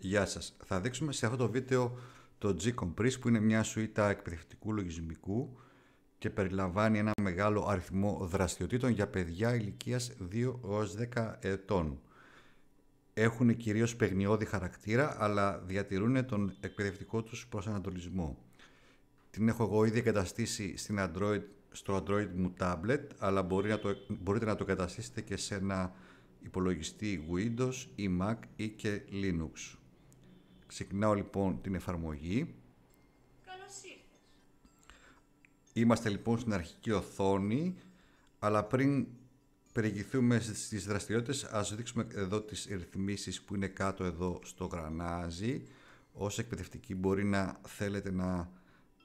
Γεια σας. Θα δείξουμε σε αυτό το βίντεο το g που είναι μια σουίτα εκπαιδευτικού λογισμικού και περιλαμβάνει ένα μεγάλο αριθμό δραστηριοτήτων για παιδιά ηλικίας 2 έως 10 ετών. Έχουν κυρίως παιγνιώδη χαρακτήρα αλλά διατηρούν τον εκπαιδευτικό τους προσανατολισμό. Την έχω εγώ ήδη εγκαταστήσει στην Android, στο Android μου tablet αλλά να το, μπορείτε να το εγκαταστήσετε και σε ένα υπολογιστή Windows ή Mac ή και Linux. Ξεκινάω λοιπόν την εφαρμογή. Καλώς Είμαστε λοιπόν στην αρχική οθόνη, αλλά πριν περιηγηθούμε στις δραστηριότητες, ας δείξουμε εδώ τις ρυθμίσεις που είναι κάτω εδώ στο γρανάζι. Ως εκπαιδευτικοί μπορεί να θέλετε να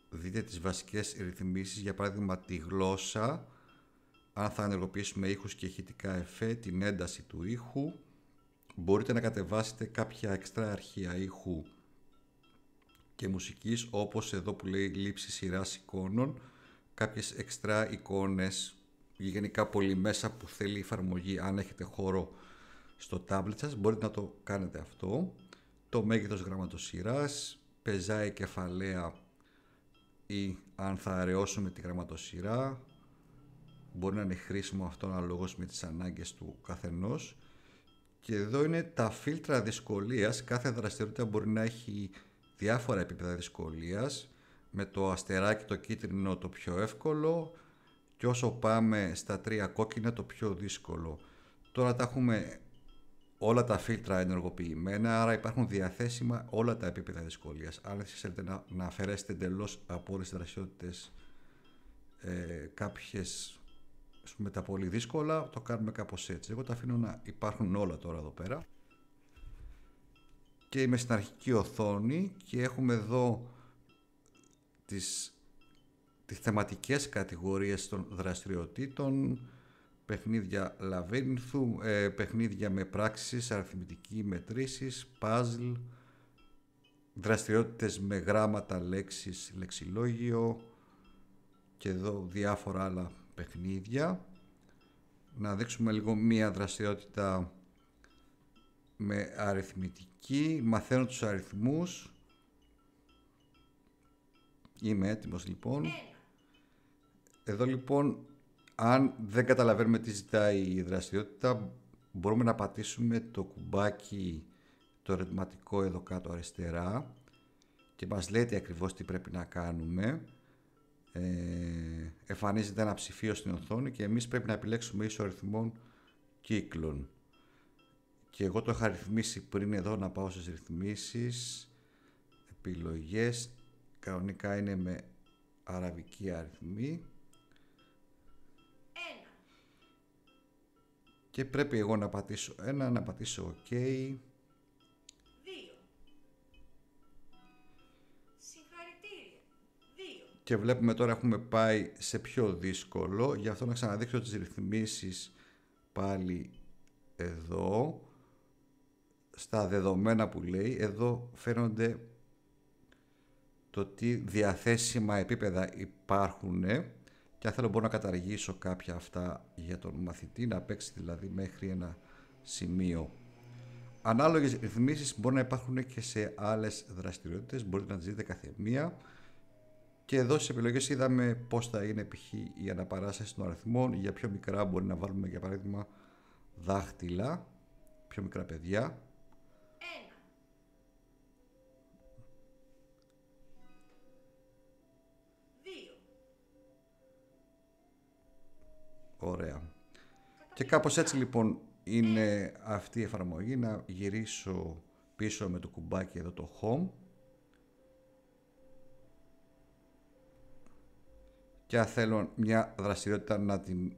δείτε τις βασικές ρυθμίσεις, για παράδειγμα τη γλώσσα, αν θα ενεργοποιήσουμε ήχους και ηχητικά εφέ, την ένταση του ήχου, μπορείτε να κατεβάσετε κάποια εξτρά αρχεία ήχου και μουσικής όπως εδώ που λέει λήψη σειράς εικόνων κάποιες εξτρά εικόνες γενικά πολύ μέσα που θέλει η εφαρμογή αν έχετε χώρο στο τάμπλετ σας μπορείτε να το κάνετε αυτό το μέγεθος γραμματοσυράς πεζάει κεφαλαία ή αν θα αραιώσουμε τη γραμματοσυρά μπορεί να είναι χρήσιμο αυτό αναλόγως με τις ανάγκες του καθενός και εδώ είναι τα φίλτρα δυσκολίας. Κάθε δραστηριότητα μπορεί να έχει διάφορα επίπεδα δυσκολίας. Με το αστεράκι το κίτρινο το πιο εύκολο και όσο πάμε στα τρία κόκκινα το πιο δύσκολο. Τώρα τα έχουμε όλα τα φίλτρα ενεργοποιημένα, άρα υπάρχουν διαθέσιμα όλα τα επίπεδα δυσκολίας. Αν θέλετε να, να αφαιρέσετε εντελώς από όλες τις δραστηριότητες ε, κάποιες τα πολύ δύσκολα, το κάνουμε κάπως έτσι. Εγώ τα αφήνω να υπάρχουν όλα τώρα εδώ πέρα. Και είμαι στην αρχική οθόνη και έχουμε εδώ τις, τις θεματικές κατηγορίες των δραστηριοτήτων, παιχνίδια λαβύρινθου, ε, παιχνίδια με πράξεις, αριθμητική μετρήσεις, παζλ, δραστηριότητες με γράμματα, λέξεις, λεξιλόγιο και εδώ διάφορα άλλα παιχνίδια. Να δείξουμε λίγο μία δραστηριότητα με αριθμητική, μαθαίνω τους αριθμούς. Είμαι έτοιμος λοιπόν. Εδώ λοιπόν, αν δεν καταλαβαίνουμε τι ζητάει η δραστηριότητα, μπορούμε να πατήσουμε το κουμπάκι το ερωτηματικό εδώ κάτω αριστερά και μας λέει ακριβώς τι πρέπει να κάνουμε. Ε, εμφανίζεται ένα ψηφίο στην οθόνη και εμείς πρέπει να επιλέξουμε ίσο αριθμών κύκλων. Και εγώ το είχα ρυθμίσει πριν εδώ να πάω στις ρυθμίσεις, επιλογές, κανονικά είναι με αραβική αριθμή. Και πρέπει εγώ να πατήσω ένα, να πατήσω OK. και βλέπουμε τώρα έχουμε πάει σε πιο δύσκολο. Γι' αυτό να ξαναδείξω τις ρυθμίσεις πάλι εδώ. Στα δεδομένα που λέει, εδώ φαίνονται το τι διαθέσιμα επίπεδα υπάρχουν και αν θέλω μπορώ να καταργήσω κάποια αυτά για τον μαθητή, να παίξει δηλαδή μέχρι ένα σημείο. Ανάλογες ρυθμίσεις μπορεί να υπάρχουν και σε άλλες δραστηριότητες, μπορείτε να τις δείτε κάθε μία. Και εδώ στις επιλογές είδαμε πώς θα είναι π.χ. η αναπαράσταση των αριθμών, για πιο μικρά μπορεί να βάλουμε για παράδειγμα δάχτυλα, πιο μικρά παιδιά. Ένα. Ωραία. Και κάπως έτσι λοιπόν είναι αυτή η εφαρμογή. Να γυρίσω πίσω με το κουμπάκι εδώ το home και αν θέλω μια δραστηριότητα να την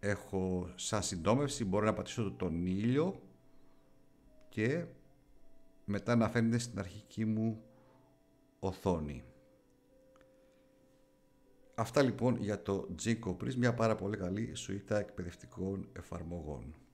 έχω σαν συντόμευση μπορώ να πατήσω τον ήλιο και μετά να φαίνεται στην αρχική μου οθόνη. Αυτά λοιπόν για το G-Copris, μια πάρα πολύ καλή σουίτα εκπαιδευτικών εφαρμογών.